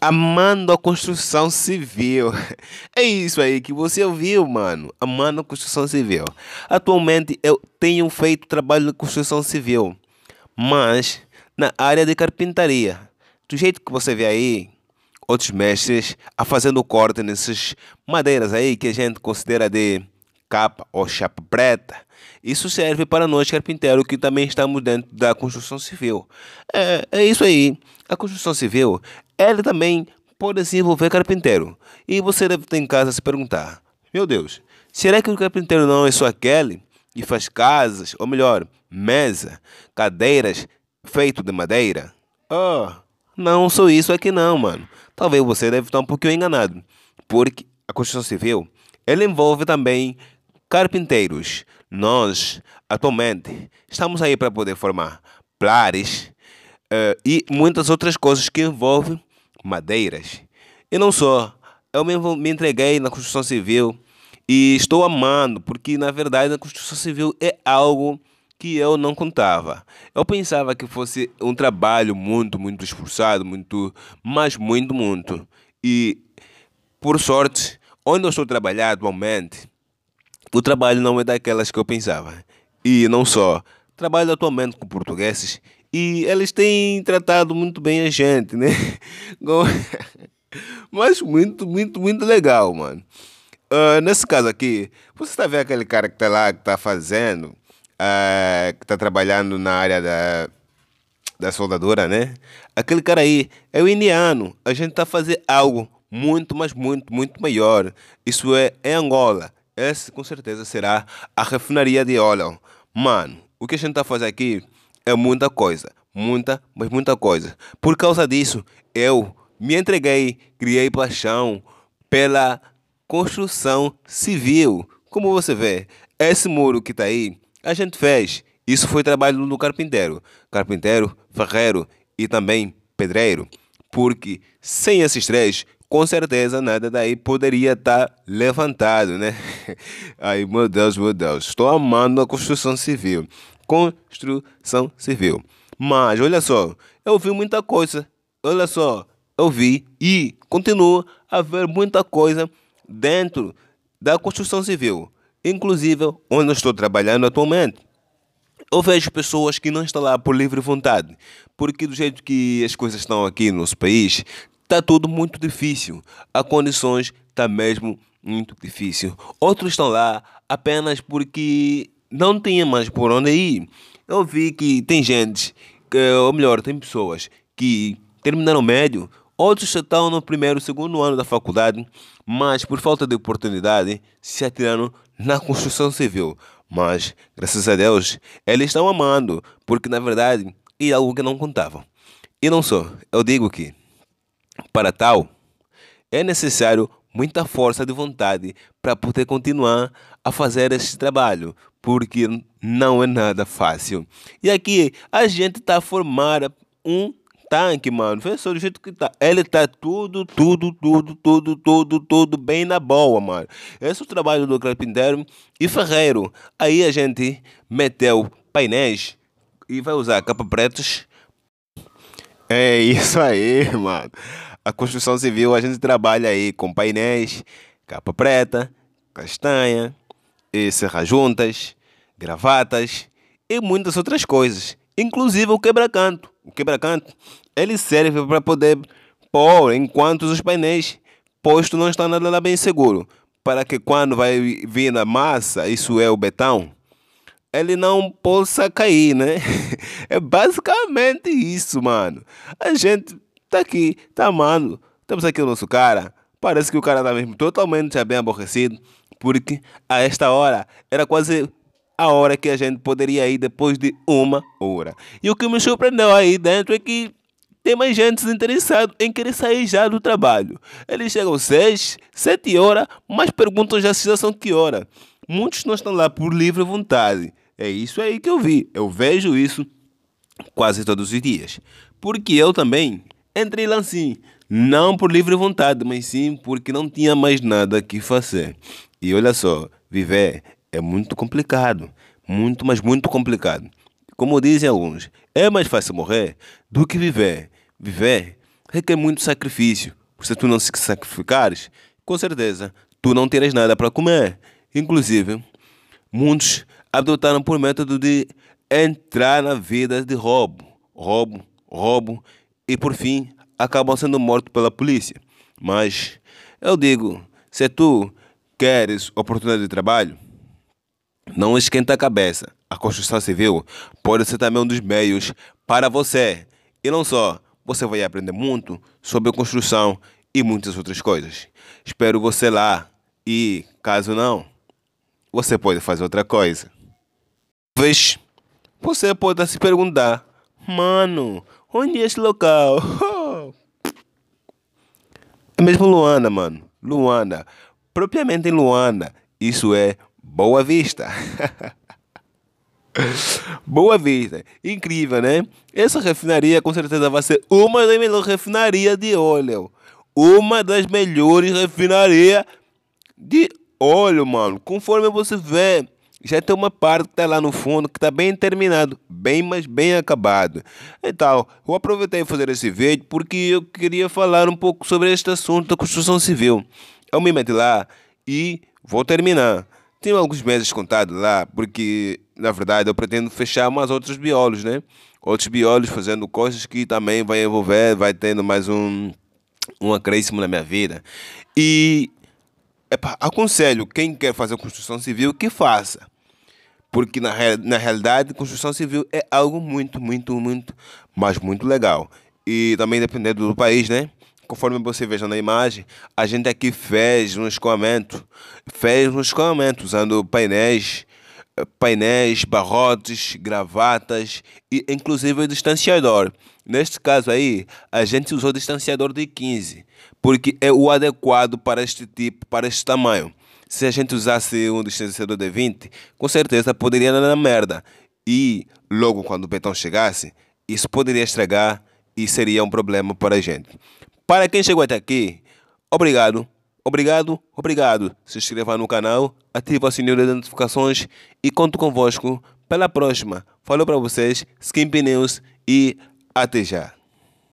Amando a construção civil. É isso aí que você ouviu, mano. Amando a construção civil. Atualmente eu tenho feito trabalho de construção civil, mas na área de carpintaria. Do jeito que você vê aí, outros mestres a fazendo corte nessas madeiras aí que a gente considera de capa ou chapa preta. Isso serve para nós, carpinteiros, que também estamos dentro da construção civil. É, é isso aí. A construção civil, ela também pode se envolver carpinteiro. E você deve ter em casa se perguntar: Meu Deus, será que o carpinteiro não é só aquele que faz casas, ou melhor, mesa, cadeiras feito de madeira? Oh, não sou isso aqui não, mano. Talvez você deve estar um pouquinho enganado, porque a construção civil ela envolve também carpinteiros, nós, atualmente, estamos aí para poder formar plares uh, e muitas outras coisas que envolvem madeiras. E não só, eu mesmo me entreguei na construção civil e estou amando, porque na verdade a construção civil é algo que eu não contava. Eu pensava que fosse um trabalho muito, muito esforçado, muito, mas muito, muito. E por sorte, onde eu estou trabalhando atualmente, o trabalho não é daquelas que eu pensava. E não só. Trabalho atualmente com portugueses e eles têm tratado muito bem a gente, né? Mas muito, muito, muito legal, mano. Uh, nesse caso aqui, você está vendo aquele cara que está lá, que está fazendo, uh, que está trabalhando na área da, da soldadora, né? Aquele cara aí é o indiano. A gente está fazendo algo muito, mas muito, muito maior. Isso é em é Angola esse com certeza será a refinaria de óleo. Mano, o que a gente está fazendo aqui é muita coisa. Muita, mas muita coisa. Por causa disso, eu me entreguei, criei paixão pela construção civil. Como você vê, esse muro que está aí, a gente fez. Isso foi trabalho do carpinteiro. Carpinteiro, ferreiro e também pedreiro. Porque sem esses três, com certeza nada daí poderia estar tá levantado, né? Ai, meu Deus, meu Deus, estou amando a construção civil. Construção civil. Mas olha só, eu vi muita coisa. Olha só, eu vi e continuo a ver muita coisa dentro da construção civil, inclusive onde eu estou trabalhando atualmente. Eu vejo pessoas que não estão lá por livre vontade, porque do jeito que as coisas estão aqui no nosso país, Tá tudo muito difícil. As condições tá mesmo muito difícil. Outros estão lá apenas porque não tinha mais por onde ir. Eu vi que tem gente, que, ou melhor, tem pessoas que terminaram o médio, outros estão no primeiro, segundo ano da faculdade, mas por falta de oportunidade se atiraram na construção civil. Mas, graças a Deus, eles estão amando, porque na verdade é algo que não contavam. E não só, eu digo que para tal, é necessário muita força de vontade para poder continuar a fazer este trabalho, porque não é nada fácil. E aqui a gente está a formar um tanque, mano. Vê só do jeito que tá. Ele tá tudo, tudo, tudo, tudo, tudo, tudo bem na boa, mano. Esse é o trabalho do carpinteiro e ferreiro. Aí a gente meteu painéis e vai usar capa pretos é isso aí, mano. A construção civil a gente trabalha aí com painéis, capa preta, castanha, e serrajuntas, gravatas e muitas outras coisas. Inclusive o quebra-canto. O quebra-canto ele serve para poder pôr enquanto os painéis posto não está nada bem seguro, para que quando vai vir a massa, isso é o betão, ele não possa cair, né? É basicamente isso, mano. A gente tá aqui, tá, mano. Temos aqui o nosso cara. Parece que o cara tá mesmo totalmente já bem aborrecido, porque a esta hora era quase a hora que a gente poderia ir depois de uma hora. E o que me surpreendeu aí dentro é que tem mais gente interessada em querer sair já do trabalho. Eles chegam seis, sete horas, mas perguntam já se já são que hora. Muitos não estão lá por livre vontade. É isso aí que eu vi. Eu vejo isso quase todos os dias. Porque eu também entrei lá assim, não por livre vontade, mas sim porque não tinha mais nada que fazer. E olha só, viver é muito complicado, muito, mas muito complicado. Como dizem alguns, é mais fácil morrer do que viver. Viver requer muito sacrifício. Se tu não se sacrificares, com certeza tu não terás nada para comer. Inclusive, muitos adotaram por método de entrar na vida de roubo, roubo, roubo e por fim acabam sendo mortos pela polícia. Mas eu digo, se tu queres oportunidade de trabalho, não esquenta a cabeça. A construção civil pode ser também um dos meios para você. E não só, você vai aprender muito sobre construção e muitas outras coisas. Espero você lá e, caso não, você pode fazer outra coisa. Vez, você pode se perguntar, mano, onde é esse local? É mesmo Luanda, mano. Luanda. Propriamente em Luanda, isso é Boa Vista. Boa Vista. Incrível, né? Essa refinaria com certeza vai ser uma das melhores refinarias de óleo. Uma das melhores refinarias de óleo, mano. Conforme você vê já tem uma parte que está lá no fundo que está bem terminado, bem, mas bem acabado. Então, eu aproveitei fazer esse vídeo porque eu queria falar um pouco sobre este assunto da construção civil. Eu me meti lá e vou terminar. Tenho alguns meses contados lá, porque na verdade eu pretendo fechar mais outros biolos, né? Outros biolos fazendo coisas que também vai envolver, vai tendo mais um, um acréscimo na minha vida. E epa, aconselho quem quer fazer construção civil que faça porque na, na realidade, construção civil é algo muito, muito, muito, mas muito legal. E também dependendo do país, né? Conforme você veja na imagem, a gente aqui fez um escoamento, fez um escoamento usando painéis, painéis, barrotes, gravatas e inclusive o distanciador. Neste caso aí, a gente usou o distanciador de 15, porque é o adequado para este tipo, para este tamanho se a gente usasse um distanciador de 20, com certeza poderia dar na merda. E logo quando o betão chegasse, isso poderia estragar e seria um problema para a gente. Para quem chegou até aqui, obrigado, obrigado, obrigado. Se inscreva no canal, ative o sininho das notificações e conto convosco pela próxima. Falou para vocês, Skimpy News e até já.